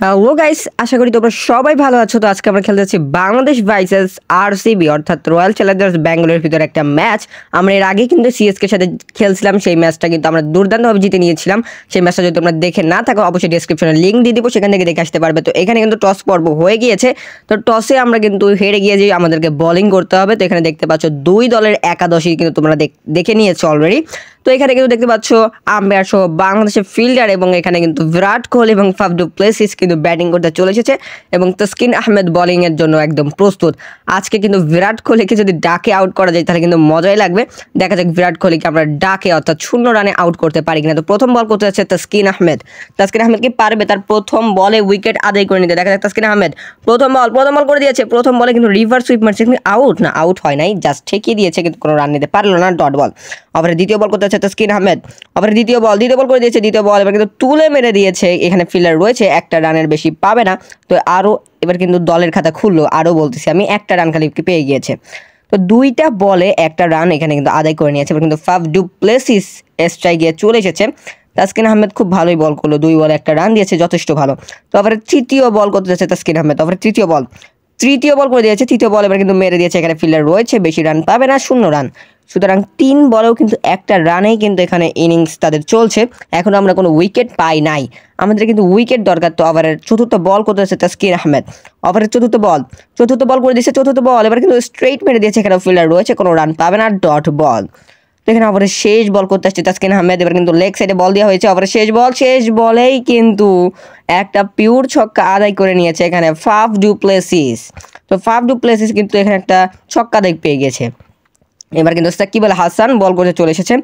hello guys আশা করি তোমরা সবাই ভালো আছো তো আজকে আমরা খেলতে যাচ্ছি বাংলাদেশ ভাইসেস আর সিবি অর্থাৎ রয়্যাল চ্যালেঞ্জার্স ব্যাঙ্গালোর ভিতরে একটা ম্যাচ আমরা এর আগে কিন্তু সিএসকে সাথে খেলছিলাম সেই ম্যাচটা কিন্তু আমরা দুর্দান্তভাবে জিতে নিয়েছিলাম সেই ম্যাচটা যদি তোমরা দেখে না থাকো অবশ্যই ডিসক্রিপশনে লিঙ্ক দিয়ে দিব সেখান থেকে দেখে আসতে পারবে তো এখানে কিন্তু টস পর্ব হয়ে গিয়েছে তো টসে আমরা কিন্তু হেরে গিয়ে যে আমাদেরকে বলিং করতে হবে তো এখানে দেখতে পাচ্ছ দুই দলের একাদশই কিন্তু তোমরা দেখে নিয়েছো অলরেডি তো এখানে কিন্তু দেখতে পাচ্ছ আম্পায়ার সহ বাংলাদেশের ফিল্ডার এবং এখানে কিন্তু বিরাট কোহলি এবং ফাফডু প্লেসিস কিন্তু ব্যাটিং করতে চলে এসেছে এবং তসকিন আহমেদ এর জন্য একদম প্রস্তুত আজকে কিন্তু বিরাট কোহলিকে যদি ডাকে আউট করা যায় তাহলে কিন্তু মজাই লাগবে দেখা যাক বিরাট কোহলিকে আমরা ডাকে অর্থাৎ শূন্য রানে আউট করতে পারি কিনা তো প্রথম বল করতে যাচ্ছে তসকিন আহমেদ তাসকিন আহমেদ কি পারবে তার প্রথম বলে উইকেট আদায় করে নিতে দেখা যাক তাসকিন আহমেদ প্রথম বল প্রথম বল করে দিয়েছে প্রথম বলে কিন্তু রিভার্স সুইপ মারছে কিন্তু আউট না আউট হয় নাই জাস্ট ঠেকিয়ে দিয়েছে কিন্তু কোনো রান নিতে পারলো না ডট বল আবার দ্বিতীয় বল করতে আছে তাসকিন আহমেদ আবার দ্বিতীয় বল দ্বিতীয় বল করে দিয়েছে দ্বিতীয় বল এবার কিন্তু তুলে মেরে দিয়েছে এখানে ফিল্ডার রয়েছে একটা রানের বেশি পাবে না তো আরও এবার কিন্তু দলের খাতা খুললো আরও বলতেছি আমি একটা রান খালি পেয়ে গিয়েছে তো দুইটা বলে একটা রান এখানে কিন্তু আদায় করে নিয়েছে এবার কিন্তু ফাফ ডু প্লেসিস স্ট্রাইক গিয়ে চলে এসেছে তাসকিন আহমেদ খুব ভালোই বল করলো দুই বলে একটা রান দিয়েছে যথেষ্ট ভালো তো আবার তৃতীয় বল করতে যাচ্ছে তাসকিন আহমেদ আবার তৃতীয় বল তৃতীয় বল করে দিয়েছে তৃতীয় বল এবার কিন্তু মেরে দিয়েছে এখানে ফিল্ডার রয়েছে বেশি রান পাবে না শূন্য রান সুতরাং তিন বলেও কিন্তু একটা রানেই কিন্তু এখানে ইনিংস তাদের চলছে এখন আমরা কোনো উইকেট পাই নাই আমাদের কিন্তু উইকেট দরকার তো ওভারের চতুর্থ বল করতে হচ্ছে তাস্কির আহমেদ ওভারের চতুর্থ বল চতুর্থ বল করে দিয়েছে চতুর্থ বল এবার কিন্তু স্ট্রেট মেরে দিয়েছে এখানে ফিল্ডার রয়েছে কোনো রান পাবে না ডট বল এখানে ওভারের শেষ বল করতে আসছে তাসকিন আহমেদ এবার কিন্তু লেগ সাইডে বল দেওয়া হয়েছে ওভারের শেষ বল শেষ বলেই কিন্তু একটা পিওর ছক্কা আদায় করে নিয়েছে এখানে ফাফ ডু প্লেসিস তো ফাফ ডু প্লেসিস কিন্তু এখানে একটা ছক্কা দেখ পেয়ে গেছে এবার কিন্তু সাকিব আল হাসান বল করতে চলে এসেছে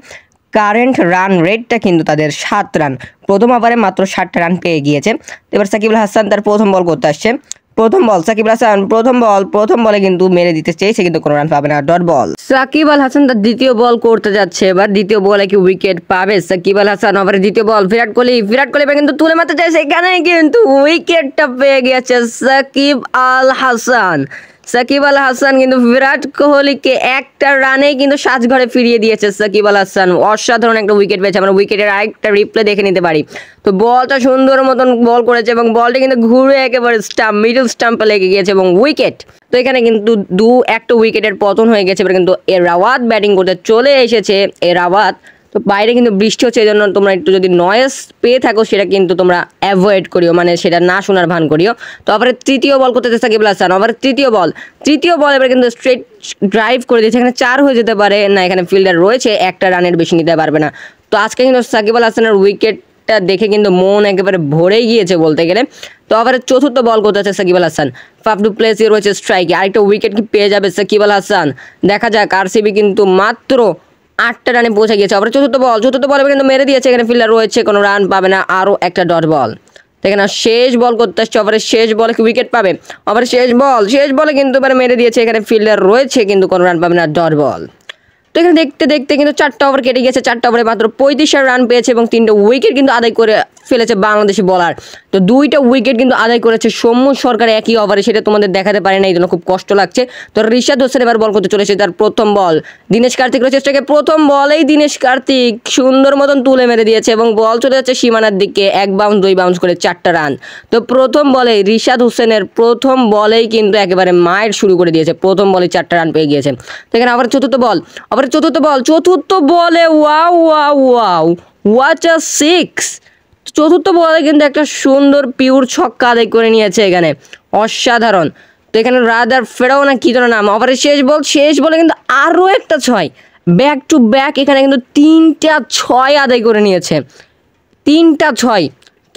কারেন্ট রান রেটটা কিন্তু তাদের সাত রান প্রথম ওভারে মাত্র সাতটা রান পেয়ে গিয়েছে এবার সাকিব আল হাসান তার প্রথম বল করতে আসছে প্রথম বল সাকিব হাসান প্রথম বল প্রথম বলে কিন্তু মেরে দিতে চেয়েছে কিন্তু কোনো রান পাবে না ডট বল সাকিব আল হাসান তার দ্বিতীয় বল করতে যাচ্ছে এবার দ্বিতীয় বলে কি উইকেট পাবে সাকিব আল হাসান ওভারে দ্বিতীয় বল বিরাট কোহলি বিরাট কোহলি কিন্তু তুলে মারতে চাইছে এখানে কিন্তু উইকেটটা পেয়ে গেছে সাকিব আল হাসান সাকিব আল হাসান কিন্তু বিরাট কোহলিকে একটা রানে কিন্তু সাজ ঘরে ফিরিয়ে দিয়েছে সাকিব আল হাসান অসাধারণ একটা উইকেট পেয়েছে আমরা উইকেটের আরেকটা রিপ্লে দেখে নিতে পারি তো বলটা সুন্দর মতন বল করেছে এবং বলটা কিন্তু ঘুরে একেবারে স্টাম্প মিডল স্টাম্পে লেগে গিয়েছে এবং উইকেট তো এখানে কিন্তু দু একটা উইকেটের পতন হয়ে গেছে এবার কিন্তু এ রাওয়াত ব্যাটিং করতে চলে এসেছে এ রাওয়াত তো বাইরে কিন্তু বৃষ্টি হচ্ছে এই জন্য তোমরা একটু যদি নয়েস পেয়ে থাকো সেটা কিন্তু তোমরা অ্যাভয়েড করিও মানে সেটা না শোনার ভান করিও তো আবার তৃতীয় বল করতে চেষ্টা কি আসান আবার তৃতীয় বল তৃতীয় বল এবার কিন্তু স্ট্রেট ড্রাইভ করে দিয়েছে এখানে চার হয়ে যেতে পারে না এখানে ফিল্ডার রয়েছে একটা রানের বেশি নিতে পারবে না তো আজকে কিন্তু সাকিব আল হাসানের উইকেটটা দেখে কিন্তু মন একেবারে ভরে গিয়েছে বলতে গেলে তো আবার চতুর্থ বল করতে আছে সাকিব আল হাসান ফাফডু প্লেসে রয়েছে স্ট্রাইকে আরেকটা উইকেট কি পেয়ে যাবে সাকিব আল হাসান দেখা যাক আরসিবি কিন্তু মাত্র আটটা রানে পৌঁছে গিয়েছে আবার চতুর্থ বল চতুর্থ বল কিন্তু মেরে দিয়েছে এখানে ফিল্ডার রয়েছে কোনো রান পাবে না আরও একটা ডট বল দেখে না শেষ বল করতে আসছে ওভারের শেষ বলে কি উইকেট পাবে ওভারের শেষ বল শেষ বলে কিন্তু এবার মেরে দিয়েছে এখানে ফিল্ডার রয়েছে কিন্তু কোনো রান পাবে না ডট বল তো এখানে দেখতে দেখতে কিন্তু চারটা ওভার কেটে গেছে চারটা ওভারে মাত্র পঁয়ত্রিশ রান পেয়েছে এবং তিনটা উইকেট কিন্তু আদায় করে ফেলেছে বাংলাদেশি বলার তো দুইটা উইকেট কিন্তু আদায় করেছে সৌম্য সরকার একই ওভারে সেটা তোমাদের দেখাতে পারে না এই জন্য খুব কষ্ট লাগছে তো ঋষাদ হোসেন এবার বল করতে চলেছে তার প্রথম বল দীনেশ কার্তিক রয়েছে সেটাকে প্রথম বলেই দীনেশ কার্তিক সুন্দর মতন তুলে মেরে দিয়েছে এবং বল চলে যাচ্ছে সীমানার দিকে এক বাউন্স দুই বাউন্স করে চারটা রান তো প্রথম বলে ঋষাদ হোসেনের প্রথম বলেই কিন্তু একেবারে মায়ের শুরু করে দিয়েছে প্রথম বলে চারটা রান পেয়ে গিয়েছে তো এখানে আবার চতুর্থ বল আবার চতুর্থ বল চতুর্থ বলে wow wow wow watch a six চতুর্থ বলে কিন্তু একটা সুন্দর পিওর ছক্কা আদায় করে নিয়েছে এখানে অসাধারণ তো এখানে রাদার ফেরাও না কী ধরনের নাম আবার শেষ বল শেষ বলে কিন্তু আরও একটা ছয় ব্যাক টু ব্যাক এখানে কিন্তু তিনটা ছয় আদায় করে নিয়েছে তিনটা ছয়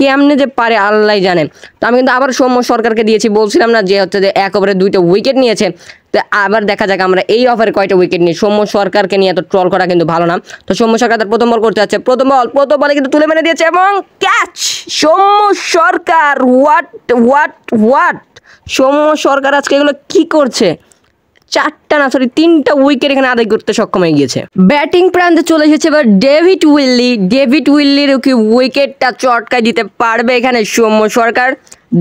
কেমনে যে পারে আল্লাহ জানে তো আমি কিন্তু আবার সৌম্য সরকারকে দিয়েছি বলছিলাম না যে হচ্ছে যে এক ওভারে দুইটা উইকেট নিয়েছে তো আবার দেখা যাক আমরা এই ওভারে কয়টা উইকেট নিই সৌম্য সরকারকে নিয়ে এত ট্রল করা কিন্তু ভালো না তো সৌম্য সরকার তার প্রথম বল করতে যাচ্ছে প্রথম বল প্রথম বলে কিন্তু তুলে মেনে দিয়েছে এবং catch Soumya Sarkar what what what Soumya Sarkar আজকে এগুলো কি করছে চারটা না সরি তিনটা উইকেট এখানে আদায় করতে সক্ষম হয়ে গিয়েছে ব্যাটিং প্রান্তে চলে এসেছে এবার ডেভিড উইল্লি ডেভিড উইল্লির কি উইকেটটা চটকায় দিতে পারবে এখানে সৌম্য সরকার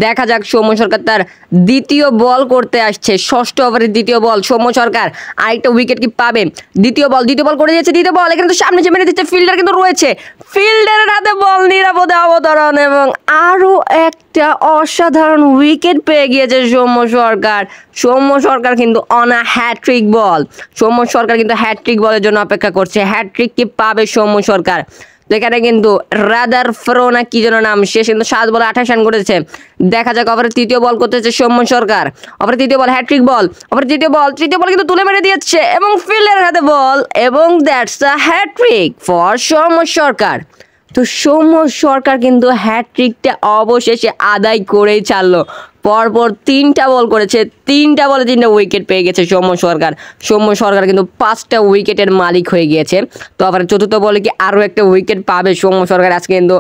দেখা যাক সৌম্য সরকার তার দ্বিতীয় বল করতে আসছে ষষ্ঠ ওভারের দ্বিতীয় বল সৌম্য সরকার আরেকটা উইকেট কি পাবে দ্বিতীয় বল দ্বিতীয় বল করে দিয়েছে দ্বিতীয় বল এখানে তো সামনে যে মেরে দিচ্ছে ফিল্ডার কিন্তু রয়েছে ফিল্ডারের হাতে বল নিরাপদে অবতরণ এবং আরও একটা অসাধারণ উইকেট পেয়ে গিয়েছে সৌম্য সরকার সৌম্য সরকার কিন্তু অনা হ্যাট্রিক বল সৌম্য সরকার কিন্তু হ্যাট্রিক বলের জন্য অপেক্ষা করছে হ্যাট্রিক কি পাবে সৌম্য সরকার যেখানে কিন্তু রাদার ফ্রো না কি যেন নাম সে কিন্তু সাত বলে আঠাশ রান করেছে দেখা যাক অপরের তৃতীয় বল করতেছে সৌম্য সরকার অপরের তৃতীয় বল হ্যাট্রিক বল অপরের তৃতীয় বল তৃতীয় বল কিন্তু তুলে মেরে দিয়েছে এবং ফিল্ডারের হাতে বল এবং that's a hattrick for Soumya Sarkar তো সৌম্য সরকার কিন্তু হ্যাট্রিকটা অবশেষে আদায় করেই ছাড়লো পরপর তিনটা বল করেছে তিনটা বলে তিনটা উইকেট পেয়ে গেছে সৌম্য সরকার সৌম্য সরকার কিন্তু পাঁচটা উইকেটের মালিক হয়ে গিয়েছে তো আবার চতুর্থ বলে কি আরও একটা উইকেট পাবে সৌম্য সরকার আজকে কিন্তু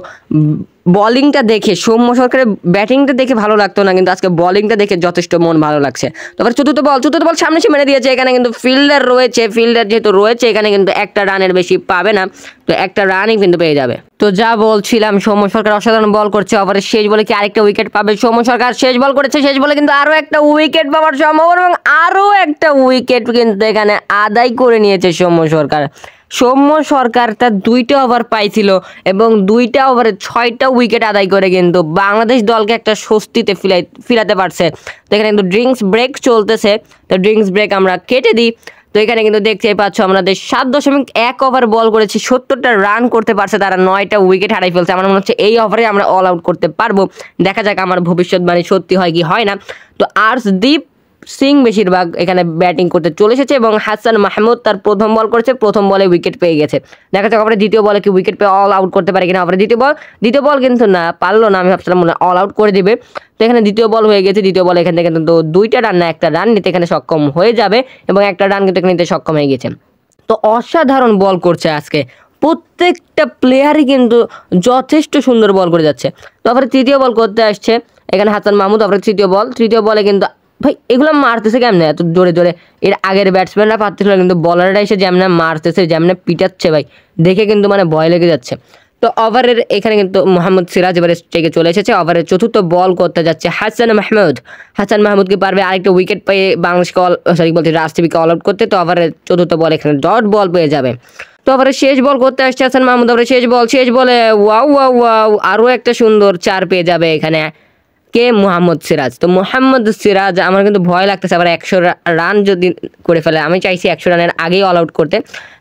বলিংটা দেখে সৌম্য সরকারের ব্যাটিংটা দেখে ভালো লাগতো না কিন্তু আজকে বলিংটা দেখে যথেষ্ট মন ভালো লাগছে তারপর চতুর্থ বল চতুর্থ বল সামনে সে মেনে দিয়েছে এখানে কিন্তু ফিল্ডার রয়েছে ফিল্ডার যেহেতু রয়েছে এখানে কিন্তু একটা রানের বেশি পাবে না তো একটা রানই কিন্তু পেয়ে যাবে তো যা বলছিলাম সৌম্য সরকার অসাধারণ বল করছে আবার শেষ বলে কি আরেকটা উইকেট পাবে সৌম্য সরকার শেষ বল করেছে শেষ বলে কিন্তু আরও একটা উইকেট পাওয়ার সম্ভাবনা এবং আরও একটা উইকেট কিন্তু এখানে আদায় করে নিয়েছে সৌম্য সরকার সৌম্য সরকার তার দুইটা ওভার পাইছিল এবং দুইটা ওভারে ছয়টা উইকেট আদায় করে কিন্তু বাংলাদেশ দলকে একটা স্বস্তিতে ফিলাই ফিরাতে পারছে তো এখানে কিন্তু ড্রিঙ্কস ব্রেক চলতেছে তো ড্রিঙ্কস ব্রেক আমরা কেটে দিই তো এখানে কিন্তু দেখতেই পাচ্ছ আমাদের সাত দশমিক এক ওভার বল করেছি সত্তরটা রান করতে পারছে তারা নয়টা উইকেট হারাই ফেলছে আমার মনে হচ্ছে এই ওভারে আমরা অল আউট করতে পারবো দেখা যাক আমার ভবিষ্যৎবাণী সত্যি হয় কি হয় না তো আর্সদীপ সিং বেশিরভাগ এখানে ব্যাটিং করতে চলে এসেছে এবং হাসান মাহমুদ তার প্রথম বল করেছে প্রথম বলে উইকেট পেয়ে গেছে দেখা যাক আমরা দ্বিতীয় বলে কি উইকেট পেয়ে অল আউট করতে পারে কিনা আমরা দ্বিতীয় বল দ্বিতীয় বল কিন্তু না পারলো না আমি ভাবছিলাম মনে অল আউট করে দিবে তো এখানে দ্বিতীয় বল হয়ে গেছে দ্বিতীয় বল এখান থেকে কিন্তু দুইটা রান না একটা রান নিতে এখানে সক্ষম হয়ে যাবে এবং একটা রান কিন্তু এখানে নিতে সক্ষম হয়ে গেছে তো অসাধারণ বল করছে আজকে প্রত্যেকটা প্লেয়ারই কিন্তু যথেষ্ট সুন্দর বল করে যাচ্ছে তারপরে তৃতীয় বল করতে আসছে এখানে হাসান মাহমুদ তারপরে তৃতীয় বল তৃতীয় বলে কিন্তু ভাই এগুলো মারতেছে কেমনে এত জোরে জোরে এর আগের ব্যাটসম্যানরা পারতেছিল কিন্তু বলাররা এসে যেমন মারতেছে যেমন পিটাচ্ছে ভাই দেখে কিন্তু মানে ভয় লেগে যাচ্ছে তো ওভারের এখানে কিন্তু মোহাম্মদ সিরাজ এবারে স্টেকে চলে এসেছে ওভারের চতুর্থ বল করতে যাচ্ছে হাসান মাহমুদ হাসান মাহমুদকে পারবে আরেকটা উইকেট পেয়ে বাংলাদেশকে অল সরি বলতে রাজটিভিকে অল আউট করতে তো ওভারের চতুর্থ বল এখানে ডট বল পেয়ে যাবে তো আবার শেষ বল করতে আসছে হাসান মাহমুদ আবার শেষ বল শেষ বলে ওয়াও ওয়াও ওয়াও আরও একটা সুন্দর চার পেয়ে যাবে এখানে কে মোহাম্মদ সিরাজ তো মোহাম্মদ সিরাজ আমার কিন্তু ভয় লাগতেছে আবার একশো রান যদি করে ফেলে আমি চাইছি একশো রানের আগেই অল আউট করতে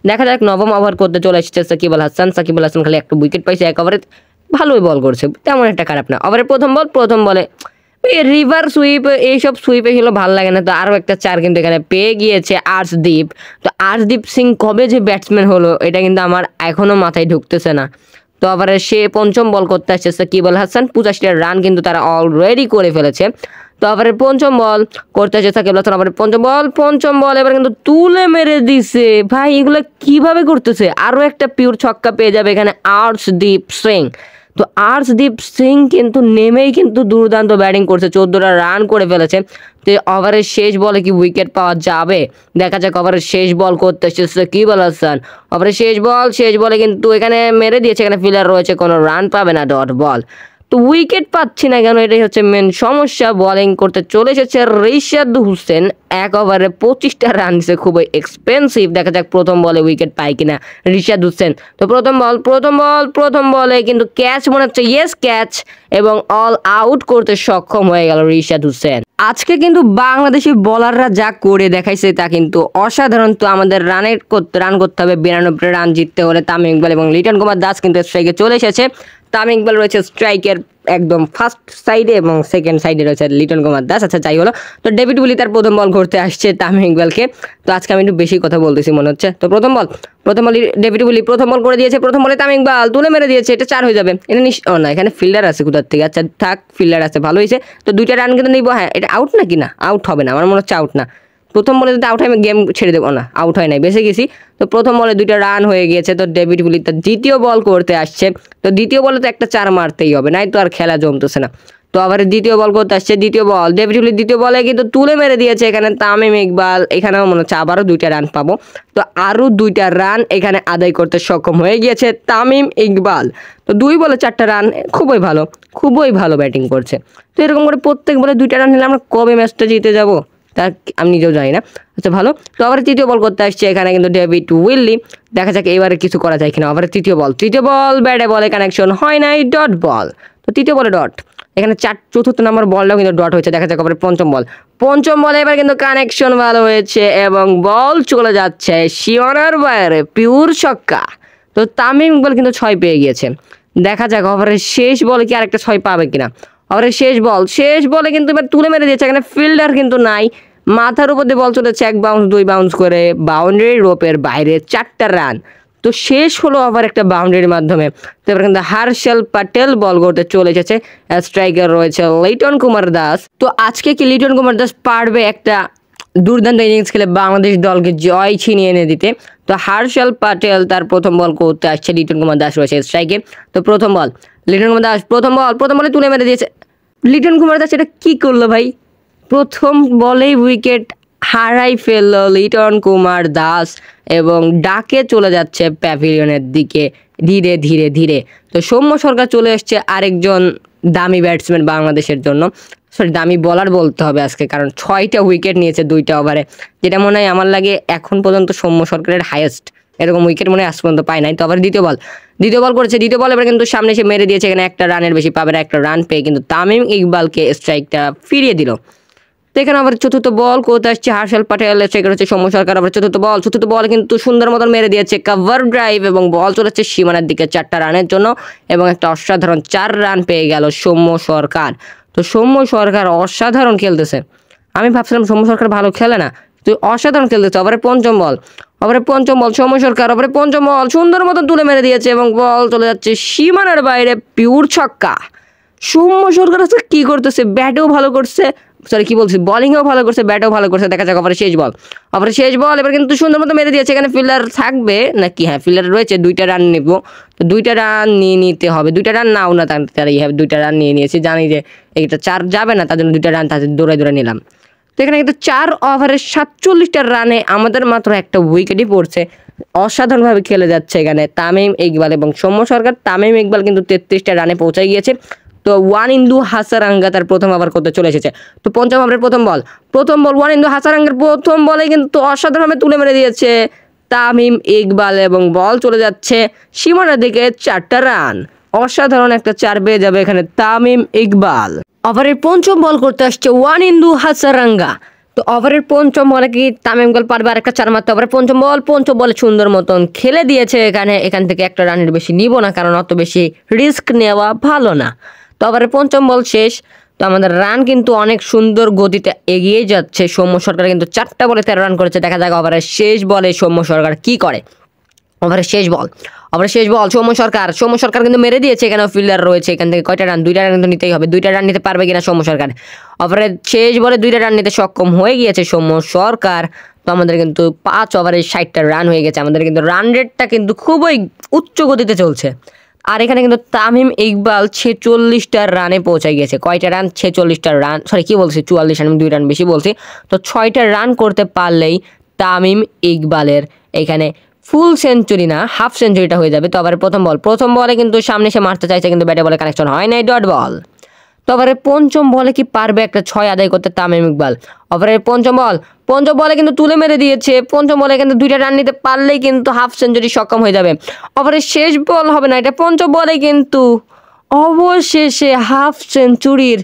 দেখা যাক নবম ওভার করতে চলে এসেছে সাকিব আল হাসান সাকিব আল হাসান খালি একটা উইকেট পাইছে এক ওভারে ভালোই বল করছে তেমন একটা খারাপ না ওভারের প্রথম বল প্রথম বলে রিভার সুইপ এইসব সুইপে খেলো ভালো লাগে না তো আরও একটা চার কিন্তু এখানে পেয়ে গিয়েছে আর্শদীপ তো আর্শদীপ সিং কবে যে ব্যাটসম্যান হলো এটা কিন্তু আমার এখনও মাথায় ঢুকতেছে না তো আবার সে পঞ্চম বল করতে আসছে কিবল হাসান পঁচাশিটা রান কিন্তু তারা অলরেডি করে ফেলেছে তো আবার পঞ্চম বল করতে আসছে সাকিব হাসান আবার পঞ্চম বল পঞ্চম বল এবার কিন্তু তুলে মেরে দিছে ভাই এগুলো কিভাবে করতেছে আরও একটা পিওর ছক্কা পেয়ে যাবে এখানে আর্টস দ্বীপ সিং তো আর্শদীপ সিং কিন্তু নেমেই কিন্তু দুর্দান্ত ব্যাটিং করছে চোদ্দোটা রান করে ফেলেছে তো ওভারের শেষ বলে কি উইকেট পাওয়া যাবে দেখা যাক ওভারের শেষ বল করতে এসেছে বল হাসান ওভারের শেষ বল শেষ বলে কিন্তু এখানে মেরে দিয়েছে এখানে ফিলার রয়েছে কোনো রান পাবে না ডট বল তো উইকেট পাচ্ছি না কেন এটাই হচ্ছে মেন সমস্যা বোলিং করতে চলে এসেছে রিশাদ হুসেন এক ওভারে পঁচিশটা রান দিচ্ছে খুবই এক্সপেন্সিভ দেখা যাক প্রথম বলে উইকেট পায় কিনা রিশাদ হুসেন তো প্রথম বল প্রথম বল প্রথম বলে কিন্তু ক্যাচ মনে হচ্ছে ইয়েস ক্যাচ এবং অল আউট করতে সক্ষম হয়ে গেল রিশাদ হুসেন আজকে কিন্তু বাংলাদেশি বলাররা যা করে দেখাইছে তা কিন্তু অসাধারণ তো আমাদের রানের রান করতে হবে বিরানব্বই রান জিততে হলে তামিম ইকবাল এবং লিটন কুমার দাস কিন্তু স্ট্রাইকে চলে এসেছে তামিম ইকবাল রয়েছে স্ট্রাইকের একদম ফার্স্ট সাইডে এবং সেকেন্ড সাইডে রয়েছে লিটন কুমার দাস আচ্ছা যাই হলো তো ডেভিড বুলি তার প্রথম বল ঘুরতে আসছে তামিম ইকবালকে তো আজকে আমি একটু বেশি কথা বলতেছি মনে হচ্ছে তো প্রথম বল প্রথম বলি ডেভিড বুলি প্রথম বল করে দিয়েছে প্রথম বলে তামিম ইকবাল তুলে মেরে দিয়েছে এটা চার হয়ে যাবে এটা নিশ না এখানে ফিল্ডার আছে কোথার থেকে আচ্ছা থাক ফিল্ডার আছে ভালো হয়েছে তো দুইটা রান কিন্তু নিব হ্যাঁ এটা আউট না কি না আউট হবে না আমার মনে হচ্ছে আউট না প্রথম বলে যদি আউট হয় আমি গেম ছেড়ে দেবো না আউট হয় নাই বেঁচে গেছি তো প্রথম বলে দুইটা রান হয়ে গিয়েছে তো ডেভিড বুলি তার দ্বিতীয় বল করতে আসছে তো দ্বিতীয় বলে তো একটা চার মারতেই হবে নাই তো আর খেলা জমতেছে না তো আবার দ্বিতীয় বল করতে আসছে দ্বিতীয় বল ডেভিড হুলির দ্বিতীয় বলে কিন্তু তুলে মেরে দিয়েছে এখানে তামিম ইকবাল এখানেও মনে হচ্ছে আবারও দুইটা রান পাবো তো আরও দুইটা রান এখানে আদায় করতে সক্ষম হয়ে গিয়েছে তামিম ইকবাল তো দুই বলে চারটা রান খুবই ভালো খুবই ভালো ব্যাটিং করছে তো এরকম করে প্রত্যেক বলে দুইটা রান নিলে আমরা কবে ম্যাচটা জিতে যাবো তার আমি নিজেও জানি না আচ্ছা ভালো তো আবার তৃতীয় বল করতে আসছে এখানে কিন্তু ডেভিড উইললি দেখা যাক এবারে কিছু করা যায় কিনা আবার তৃতীয় বল তৃতীয় বল ব্যাটে বলে কানেকশন হয় নাই ডট বল তো তৃতীয় বলে ডট এখানে চার চতুর্থ নম্বর বলটাও কিন্তু ডট হয়েছে দেখা যাক আবার পঞ্চম বল পঞ্চম বলে এবার কিন্তু কানেকশন ভালো হয়েছে এবং বল চলে যাচ্ছে শিওনার বাইরে পিওর ছক্কা তো তামিম বল কিন্তু ছয় পেয়ে গিয়েছে দেখা যাক ওভারের শেষ বলে কি আরেকটা ছয় পাবে কিনা আরে শেষ বল শেষ বলে কিন্তু এবার তুলে মেরে দিয়েছে এখানে ফিল্ডার কিন্তু নাই মাথার উপর দিয়ে বল চলেছে এক বাউন্স দুই বাউন্স করে বাউন্ডারি রোপের বাইরে চারটা রান তো শেষ হলো আবার একটা বাউন্ডারির মাধ্যমে তারপরে কিন্তু হার্ষেল প্যাটেল বল করতে চলে এসেছে স্ট্রাইকার রয়েছে লিটন কুমার দাস তো আজকে কি লিটন কুমার দাস পারবে একটা দুর্দান্ত ইনিংস খেলে বাংলাদেশ দলকে জয় ছিনিয়ে এনে দিতে তো হার্ষল প্যাটেল তার প্রথম বল করতে আসছে লিটন কুমার দাস রয়েছে স্ট্রাইকে তো প্রথম বল লিটন কুমার দাস প্রথম বল প্রথম বলে তুলে মেরে দিয়েছে লিটন কুমার দাস এটা কী করলো ভাই প্রথম বলেই উইকেট হারাই ফেলল লিটন কুমার দাস এবং ডাকে চলে যাচ্ছে প্যাভিলিয়নের দিকে ধীরে ধীরে ধীরে তো সৌম্য সরকার চলে এসছে আরেকজন দামি ব্যাটসম্যান বাংলাদেশের জন্য সরি দামি বলার বলতে হবে আজকে কারণ ছয়টা উইকেট নিয়েছে দুইটা ওভারে যেটা মনে হয় আমার লাগে এখন পর্যন্ত সৌম্য সরকারের হায়েস্ট এরকম উইকেট মনে হয় আজ পর্যন্ত পায় নাই তো আবার দ্বিতীয় বল দ্বিতীয় বল করেছে দ্বিতীয় বল এবার কিন্তু সামনে এসে মেরে দিয়েছে এখানে একটা রানের বেশি পাবে একটা রান পেয়ে কিন্তু তামিম ইকবালকে স্ট্রাইকটা ফিরিয়ে দিল তো এখানে আবার চতুর্থ বল কোথায় আসছে হার্ষাল পাটেল স্ট্রাইকার হচ্ছে সৌম্য সরকার আবার চতুর্থ বল চতুর্থ বল কিন্তু সুন্দর মতন মেরে দিয়েছে কাভার ড্রাইভ এবং বল চলেছে সীমানার দিকে চারটা রানের জন্য এবং একটা অসাধারণ চার রান পেয়ে গেল সৌম্য সরকার তো সৌম্য সরকার অসাধারণ খেলতেছে আমি ভাবছিলাম সৌম্য সরকার ভালো খেলে না তুই অসাধারণ খেলতেছে ওভারে পঞ্চম বল ওভারে পঞ্চম বল সৌম্য সরকার ওভারে পঞ্চম বল সুন্দর মতন তুলে মেরে দিয়েছে এবং বল চলে যাচ্ছে সীমানার বাইরে পিউর ছক্কা সৌম্য সরকার কি করতেছে ব্যাটেও ভালো করছে সরি কি বলছি বলিংও ভালো করছে ব্যাটও ভালো করছে দেখা যাক ওভারে শেষ বল আবার শেষ বল এবার কিন্তু সুন্দর মতো মেরে দিয়েছে এখানে ফিল্ডার থাকবে নাকি হ্যাঁ ফিল্ডার রয়েছে দুইটা রান নেব তো দুইটা রান নিয়ে নিতে হবে দুইটা রান নাও না তারা ইয়ে হ্যাঁ, দুইটা রান নিয়ে নিয়েছি জানি যে এইটা চার যাবে না তার জন্য দুইটা রান তাদের দৌড়ে দৌড়ে নিলাম তো এখানে কিন্তু চার ওভারে সাতচল্লিশটা রানে আমাদের মাত্র একটা উইকেটই পড়ছে অসাধারণভাবে খেলে যাচ্ছে এখানে তামিম ইকবাল এবং সৌম্য সরকার তামিম ইকবাল কিন্তু তেত্রিশটা রানে পৌঁছে গিয়েছে তো ওয়ান ইন্দু হাসারাঙ্গা তার প্রথম আবার করতে চলে এসেছে তো পঞ্চম আবার প্রথম বল প্রথম বল ওয়ান ইন্দু হাসারাঙ্গের প্রথম বলে কিন্তু অসাধারণভাবে তুলে মেরে দিয়েছে তামিম ইকবাল এবং বল চলে যাচ্ছে সীমানার দিকে চারটা রান অসাধারণ একটা চার পেয়ে যাবে এখানে তামিম ইকবাল ওভারের পঞ্চম বল করতে আসছে ওয়ান ইন্দু হাসারাঙ্গা তো ওভারের পঞ্চম বলে কি তামিম ইকবাল পারবে আরেকটা চার মারতে ওভারের পঞ্চম বল পঞ্চম বলে সুন্দর মতন খেলে দিয়েছে এখানে এখান থেকে একটা রানের বেশি নিব না কারণ অত বেশি রিস্ক নেওয়া ভালো না তো আবার পঞ্চম বল শেষ তো আমাদের রান কিন্তু অনেক সুন্দর গতিতে এগিয়ে যাচ্ছে সৌম্য সরকার কিন্তু চারটা বলে তেরো রান করেছে দেখা যাক ওভারের শেষ বলে সৌম্য সরকার কি করে ওভারের শেষ বল ওভারের শেষ বল সৌম্য সরকার সৌম্য সরকার কিন্তু মেরে দিয়েছে এখানে ফিল্ডার রয়েছে এখান থেকে কয়টা রান দুইটা রান কিন্তু নিতেই হবে দুইটা রান নিতে পারবে কিনা সৌম্য সরকার ওভারের শেষ বলে দুইটা রান নিতে সক্ষম হয়ে গিয়েছে সৌম্য সরকার তো আমাদের কিন্তু পাঁচ ওভারে ষাটটা রান হয়ে গেছে আমাদের কিন্তু রান রেটটা কিন্তু খুবই উচ্চ গতিতে চলছে আর এখানে কিন্তু তামিম ইকবাল ছেচল্লিশটা রানে পৌঁছে গেছে কয়টা রান ছেচল্লিশটা রান সরি কি বলছি চুয়াল্লিশ রান দুই রান বেশি বলছি তো ছয়টা রান করতে পারলেই তামিম ইকবালের এখানে ফুল সেঞ্চুরি না হাফ সেঞ্চুরিটা হয়ে যাবে তো আবার প্রথম বল প্রথম বলে কিন্তু সামনে সে মারতে চাইছে কিন্তু ব্যাটে বলে কানেকশন হয় নাই ডট বল ওভারের পঞ্চম বলে কি পারবে একটা ছয় আদায় করতে তামিম ইকবাল ওভারের পঞ্চম বল পঞ্চম বলে কিন্তু তুলে মেরে দিয়েছে পঞ্চম বলে কিন্তু দুইটা রান নিতে পারলেই কিন্তু হাফ সেঞ্চুরি সক্ষম হয়ে যাবে ওভারের শেষ বল হবে না এটা পঞ্চম বলে কিন্তু অবশেষে হাফ সেঞ্চুরির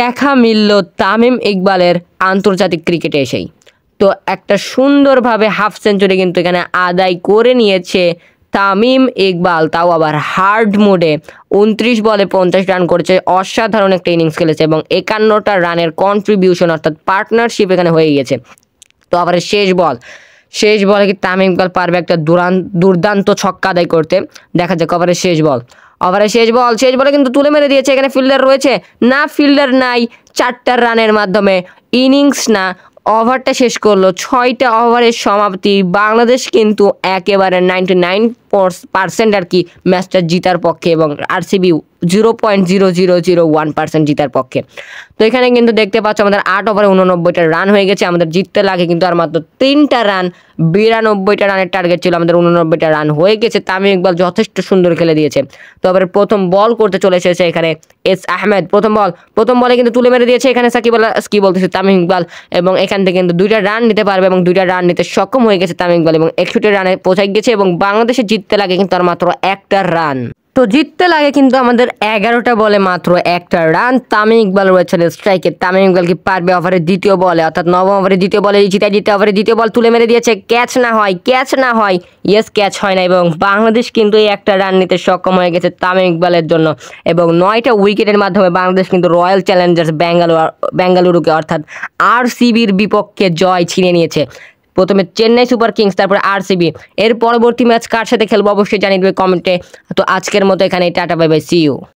দেখা মিলল তামিম ইকবালের আন্তর্জাতিক ক্রিকেটে এসেই তো একটা সুন্দরভাবে হাফ সেঞ্চুরি কিন্তু এখানে আদায় করে নিয়েছে তামিম ইকবাল তাও আবার হার্ড মোডে উনত্রিশ বলে পঞ্চাশ রান করেছে অসাধারণ একটা ইনিংস খেলেছে এবং একান্নটা রানের কন্ট্রিবিউশন অর্থাৎ পার্টনারশিপ এখানে হয়ে গিয়েছে তো আবার শেষ বল শেষ বলে কি তামিম ইকবাল পারবে একটা দুর্দান্ত ছক্কা আদায় করতে দেখা যাক ওভারের শেষ বল ওভারের শেষ বল শেষ বলে কিন্তু তুলে মেরে দিয়েছে এখানে ফিল্ডার রয়েছে না ফিল্ডার নাই চারটার রানের মাধ্যমে ইনিংস না ওভারটা শেষ করলো ছয়টা ওভারের সমাপ্তি বাংলাদেশ কিন্তু একেবারে নাইনটি নাইন পার্সেন্ট আর কি ম্যাচটা জিতার পক্ষে এবং RCB zero point zero zero zero one percent জিতার পক্ষে তো এখানে কিন্তু দেখতে পাচ্ছ আমাদের আট ওভারে উননব্বইটা রান হয়ে গেছে আমাদের জিততে লাগে কিন্তু আর মাত্র তিনটা রান বিরানব্বইটা রানের টার্গেট ছিল আমাদের উননব্বইটা রান হয়ে গেছে তামিম ইকবাল যথেষ্ট সুন্দর খেলে দিয়েছে তারপরে প্রথম বল করতে চলে এসেছে এখানে এস আহমেদ প্রথম বল প্রথম বলে কিন্তু তুলে মেরে দিয়েছে এখানে সাকিব আল্লাহ কি বলতেছে তামিম ইকবাল এবং এখান থেকে কিন্তু দুইটা রান নিতে পারবে এবং দুইটা রান নিতে সক্ষম হয়ে গেছে তামিম ইকবাল এবং একষট্টি রানে পৌঁছাই গেছে এবং বাংলাদেশে জিত জিততে লাগে কিন্তু আর মাত্র একটা রান তো জিততে লাগে কিন্তু আমাদের এগারোটা বলে মাত্র একটা রান তামিম ইকবাল রয়েছেন স্ট্রাইকে তামিম ইকবাল কি পারবে অভারের দ্বিতীয় বলে অর্থাৎ নবম ওভারের দ্বিতীয় বলে জিতে জিতে ওভারের দ্বিতীয় বল তুলে মেরে দিয়েছে ক্যাচ না হয় ক্যাচ না হয় ইয়েস ক্যাচ হয় না এবং বাংলাদেশ কিন্তু এই একটা রান নিতে সক্ষম হয়ে গেছে তামিম ইকবালের জন্য এবং নয়টা উইকেটের মাধ্যমে বাংলাদেশ কিন্তু রয়্যাল চ্যালেঞ্জার্স ব্যাঙ্গালোর বেঙ্গালুরুকে অর্থাৎ আর সিবির বিপক্ষে জয় ছিনে নিয়েছে প্রথমে চেন্নাই সুপার কিংস তারপরে আরসিবি এর পরবর্তী ম্যাচ কার সাথে খেলবো অবশ্যই জানিয়ে দেবে কমেন্টে তো আজকের মতো এখানে tata bye bye see you